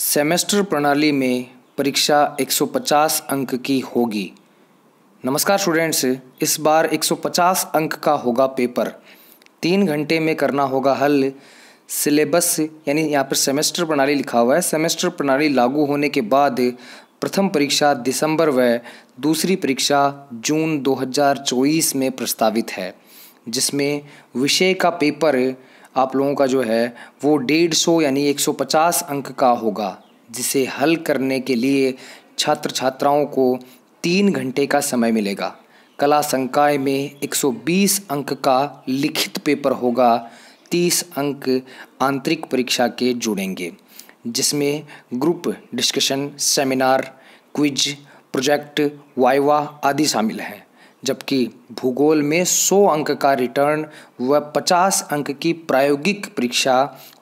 semester प्रणाली में परीक्षा 150 अंक की होगी नमस्कार स्टूडेंट्स इस बार 150 अंक का होगा पेपर तीन घंटे में करना होगा हल सिलेबस यानी यहाँ पर सेमेस्टर प्रणाली लिखा हुआ है सेमेस्टर प्रणाली लागू होने के बाद प्रथम परीक्षा दिसंबर व दूसरी परीक्षा जून 2024 में प्रस्तावित है जिसमें विषय का पेपर आप लोगों का जो है वो डेढ़ सौ यानी एक सौ पचास अंक का होगा जिसे हल करने के लिए छात्र छात्राओं को तीन घंटे का समय मिलेगा कला संकाय में 120 अंक का लिखित पेपर होगा 30 अंक आंतरिक परीक्षा के जुड़ेंगे जिसमें group discussion seminar quiz project viva आदि शामिल हैं जबकि भूगोल में 100 अंक का रिटर्न व 50 अंक की प्रायोगिक परीक्षा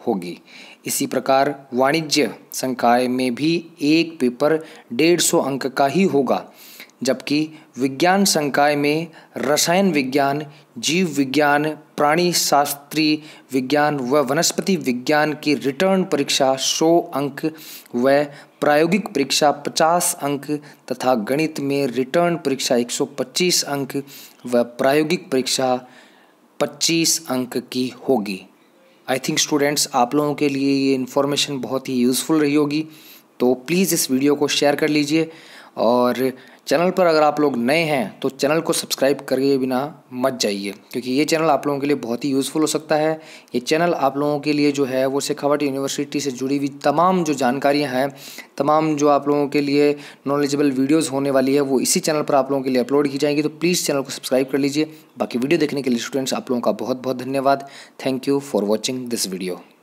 होगी इसी प्रकार वाणिज्य संकाय में भी एक पेपर 150 अंक का ही होगा जबकि विज्ञान संकाय में रसायन विज्ञान जीव विज्ञान प्राणी शास्त्री विज्ञान व वनस्पति विज्ञान की रिटर्न परीक्षा 100 अंक व प्रायोगिक परीक्षा 50 अंक तथा गणित में रिटर्न परीक्षा 125 अंक व प्रायोगिक परीक्षा 25 अंक की होगी आई थिंक स्टूडेंट्स आप लोगों के लिए ये इन्फॉर्मेशन बहुत ही यूज़फुल रही होगी तो प्लीज़ इस वीडियो को शेयर कर लीजिए और चैनल पर अगर आप लोग नए हैं तो चैनल को सब्सक्राइब करके बिना मत जाइए क्योंकि ये चैनल आप लोगों के लिए बहुत ही यूज़फुल हो सकता है ये चैनल आप लोगों के लिए जो है वो शेखावट यूनिवर्सिटी से जुड़ी हुई तमाम जो जानकारियां हैं तमाम जो आप लोगों के लिए नॉलेजेबल वीडियोज़ होने वाली है वो इसी चैनल पर आप लोगों के लिए अपलोड की जाएंगी तो प्लीज़ चैनल को सब्सक्राइब कर लीजिए बाकी वीडियो देखने के लिए स्टूडेंट्स आप लोगों का बहुत बहुत धन्यवाद thank you for watching this video